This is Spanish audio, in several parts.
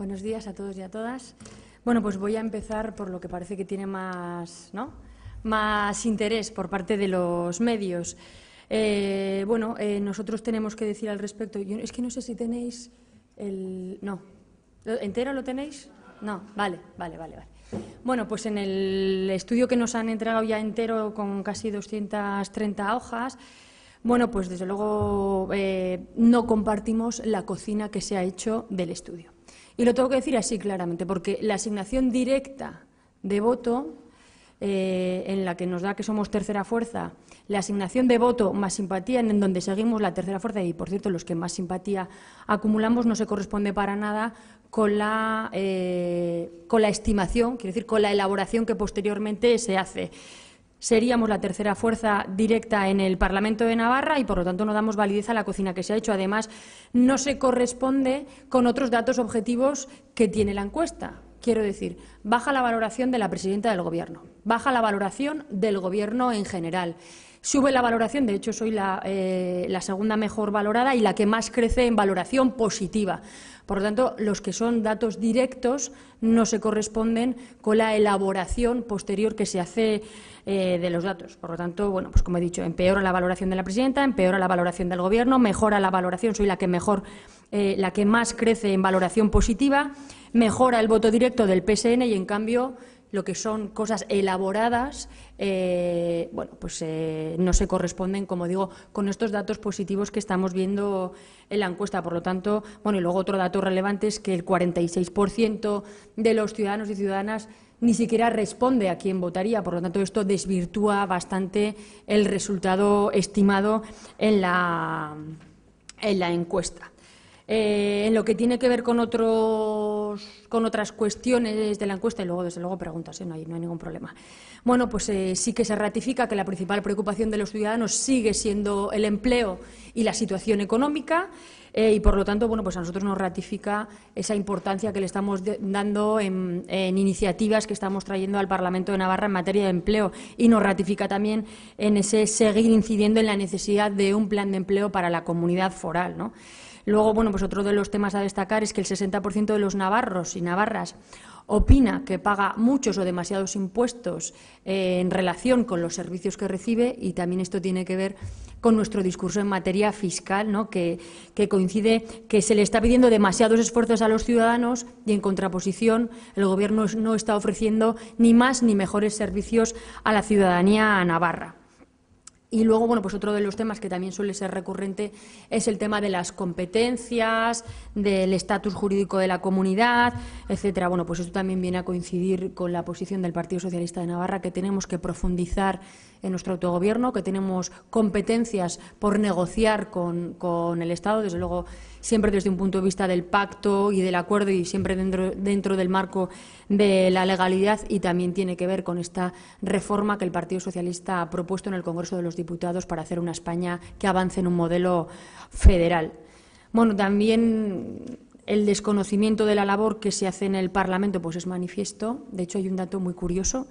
Buenos días a todos y a todas. Bueno, pues voy a empezar por lo que parece que tiene más, ¿no? más interés por parte de los medios. Eh, bueno, eh, nosotros tenemos que decir al respecto. es que no sé si tenéis el. No. ¿Entero lo tenéis? No. Vale, vale, vale, vale. Bueno, pues en el estudio que nos han entregado ya entero con casi 230 hojas. Bueno, pues desde luego eh, no compartimos la cocina que se ha hecho del estudio. Y lo tengo que decir así claramente, porque la asignación directa de voto, eh, en la que nos da que somos tercera fuerza, la asignación de voto más simpatía, en donde seguimos la tercera fuerza, y por cierto, los que más simpatía acumulamos, no se corresponde para nada con la, eh, con la estimación, quiero decir, con la elaboración que posteriormente se hace seríamos la tercera fuerza directa en el Parlamento de Navarra y, por lo tanto, no damos validez a la cocina que se ha hecho. Además, no se corresponde con otros datos objetivos que tiene la encuesta. Quiero decir, baja la valoración de la presidenta del Gobierno, baja la valoración del Gobierno en general. Sube la valoración, de hecho soy eh, la, segunda mejor valorada y la que más crece en valoración positiva. Por lo tanto, los que son datos directos no se corresponden con la elaboración posterior que se hace eh, de los datos. Por lo tanto, bueno, pues como he dicho, empeora la valoración de la presidenta, empeora la valoración del Gobierno, mejora la valoración, soy la que mejor, eh, la que más crece en valoración positiva, mejora el voto directo del PSN y, en cambio, lo que son cosas elaboradas, eh, bueno, pues eh, no se corresponden, como digo, con estos datos positivos que estamos viendo en la encuesta. Por lo tanto, bueno, y luego otro dato relevante es que el 46% de los ciudadanos y ciudadanas ni siquiera responde a quién votaría. Por lo tanto, esto desvirtúa bastante el resultado estimado en la, en la encuesta. Eh, en lo que tiene que ver con otro con otras cuestiones de la encuesta y luego, desde luego, preguntas, ¿eh? no, hay, no hay ningún problema. Bueno, pues eh, sí que se ratifica que la principal preocupación de los ciudadanos sigue siendo el empleo y la situación económica. Eh, y por lo tanto, bueno, pues a nosotros nos ratifica esa importancia que le estamos dando en, en, iniciativas que estamos trayendo al Parlamento de Navarra en materia de empleo y nos ratifica también en ese seguir incidiendo en la necesidad de un plan de empleo para la comunidad foral, ¿no? Luego, bueno, pues otro de los temas a destacar es que el 60% de los navarros y navarras opina que paga muchos o demasiados impuestos eh, en relación con los servicios que recibe y también esto tiene que ver con nuestro discurso en materia fiscal, que, que coincide que se le está pidiendo demasiados esfuerzos a los ciudadanos y, en contraposición, el Gobierno no está ofreciendo ni más ni mejores servicios a la ciudadanía navarra. Y luego, bueno, pues otro de los temas que también suele ser recurrente es el tema de las competencias, del estatus jurídico de la comunidad, etcétera. Bueno, pues esto también viene a coincidir con la posición del Partido Socialista de Navarra, que tenemos que profundizar en nuestro autogobierno, que tenemos competencias por negociar con, el Estado, desde luego siempre desde un punto de vista del pacto y del acuerdo y siempre dentro, dentro del marco de la legalidad y también tiene que ver con esta reforma que el Partido Socialista ha propuesto en el Congreso de los Diputados para hacer una España que avance en un modelo federal. Bueno, también el desconocimiento de la labor que se hace en el Parlamento pues es manifiesto. De hecho, hay un dato muy curioso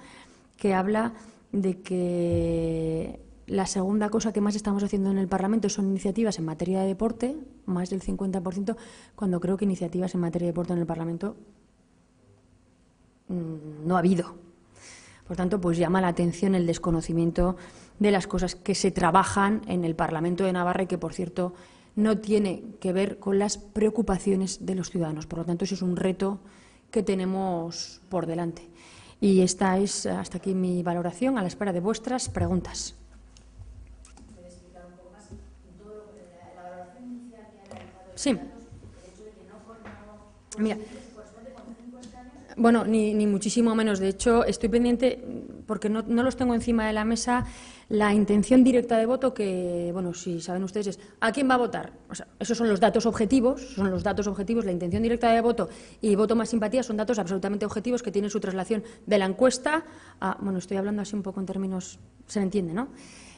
que habla de que la segunda cosa que más estamos haciendo en el Parlamento son iniciativas en materia de deporte, más del 50%, cuando creo que iniciativas en materia de deporte en el Parlamento mm, no ha habido. Por tanto, pues llama la atención el desconocimiento de las cosas que se trabajan en el Parlamento de Navarra y que, por cierto, no tiene que ver con las preocupaciones de los ciudadanos. Por lo tanto, eso es un reto que tenemos por delante. Y esta es eh, hasta aquí mi valoración a la espera de vuestras preguntas. Sí. Mira, bueno, ni, ni muchísimo menos. De hecho, estoy pendiente, porque no, no los tengo encima de la mesa, la intención directa de voto que, bueno, si saben ustedes, es ¿a quién va a votar? O sea, esos son los datos objetivos, son los datos objetivos, la intención directa de voto y voto más simpatía son datos absolutamente objetivos que tienen su traslación de la encuesta a, bueno, estoy hablando así un poco en términos, se entiende, ¿no?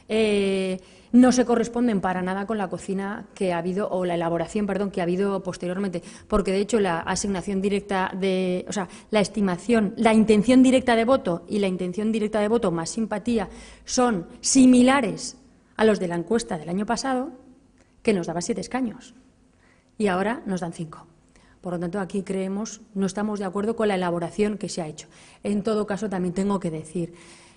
Eh, no se corresponden para nada con la cocina que ha habido, o la elaboración, perdón, que ha habido posteriormente, porque de hecho la asignación directa de, o sea, la estimación, la intención directa de voto y la intención directa de voto más simpatía son similares a los de la encuesta del año pasado, que nos daba siete escaños, y ahora nos dan cinco. Por lo tanto, aquí creemos, no estamos de acuerdo con la elaboración que se ha hecho. En todo caso, también tengo que decir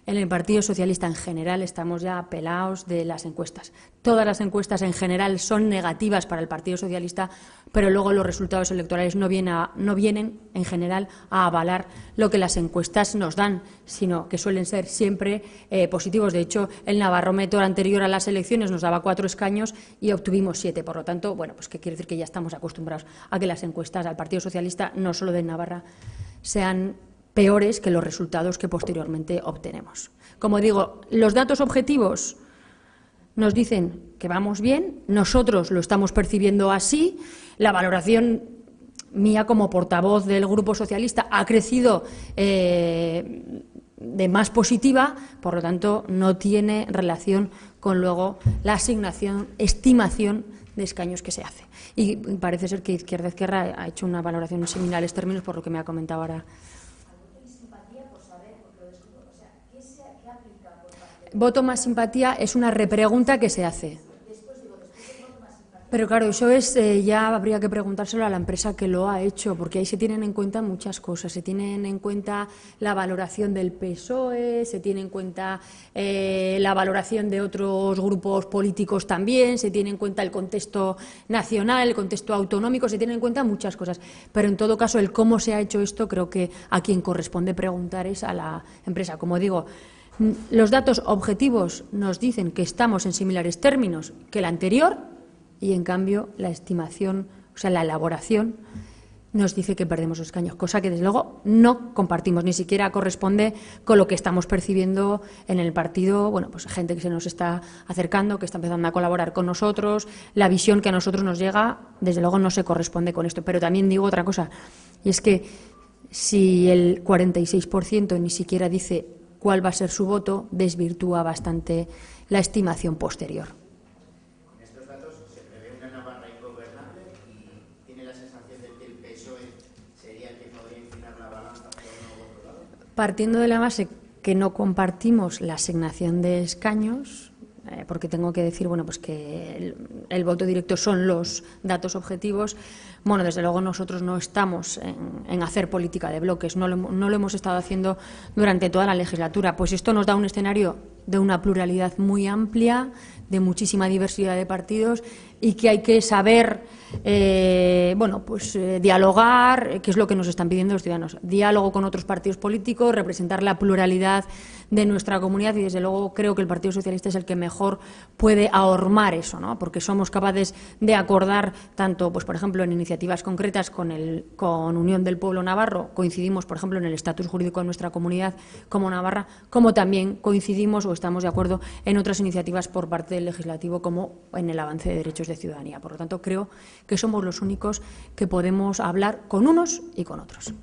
en el Partido Socialista en general estamos ya pelados de las encuestas. Todas las encuestas en general son negativas para el Partido Socialista, pero luego los resultados electorales no vienen, a, no vienen en general a avalar lo que las encuestas nos dan, sino que suelen ser siempre eh, positivos. De hecho, el Navarrometro anterior a las elecciones nos daba cuatro escaños y obtuvimos siete. Por lo tanto, bueno, pues qué quiere decir que ya estamos acostumbrados a que las encuestas al Partido Socialista, no solo de Navarra, sean peores que los resultados que posteriormente obtenemos. Como digo, los datos objetivos nos dicen que vamos bien, nosotros lo estamos percibiendo así, la valoración mía como portavoz del Grupo Socialista ha crecido eh, de más positiva, por lo tanto no tiene relación con luego la asignación, estimación de escaños que se hace. Y parece ser que Izquierda Izquierda ha hecho una valoración en similares términos por lo que me ha comentado ahora voto más simpatía es una repregunta que se hace. Pero claro, eso es eh, ya habría que preguntárselo a la empresa que lo ha hecho, porque ahí se tienen en cuenta muchas cosas. Se tienen en cuenta la valoración del PSOE, se tiene en cuenta eh, la valoración de otros grupos políticos también, se tiene en cuenta el contexto nacional, el contexto autonómico, se tienen en cuenta muchas cosas. Pero en todo caso, el cómo se ha hecho esto, creo que a quien corresponde preguntar es a la empresa. Como digo, los datos objetivos nos dicen que estamos en similares términos que el anterior y, en cambio, la estimación, o sea, la elaboración nos dice que perdemos los escaños, cosa que desde luego no compartimos, ni siquiera corresponde con lo que estamos percibiendo en el partido, bueno, pues gente que se nos está acercando, que está empezando a colaborar con nosotros, la visión que a nosotros nos llega, desde luego no se corresponde con esto. Pero también digo otra cosa, y es que si el 46% ni siquiera dice cuál va a ser su voto desvirtúa bastante la estimación posterior. Con estos datos se prevé una Navarra ingobernable y tiene la sensación de que el PSOE sería el que podría inclinar la balanza por uno u otro Partiendo de la base que no compartimos la asignación de escaños, eh, porque tengo que decir, bueno, pues que el, voto directo son los datos objetivos. Bueno, desde luego nosotros no estamos en, hacer política de bloques, no lo, no lo hemos estado haciendo durante toda la legislatura. Pues esto nos da un escenario de una pluralidad muy amplia, de muchísima diversidad de partidos y que hay que saber, eh, bueno, pues eh, dialogar, eh, que es lo que nos están pidiendo los ciudadanos, diálogo con otros partidos políticos, representar la pluralidad de nuestra comunidad y desde luego creo que el Partido Socialista es el que mejor puede ahormar eso, ¿no? Porque somos capaces de acordar tanto, pues por ejemplo, en iniciativas concretas con el con Unión del Pueblo Navarro, coincidimos, por ejemplo, en el estatus jurídico de nuestra comunidad como Navarra, como también coincidimos o estamos de acuerdo en otras iniciativas por parte del legislativo como en el avance de derechos de ciudadanía. Por lo tanto, creo que somos los únicos que podemos hablar con unos y con otros.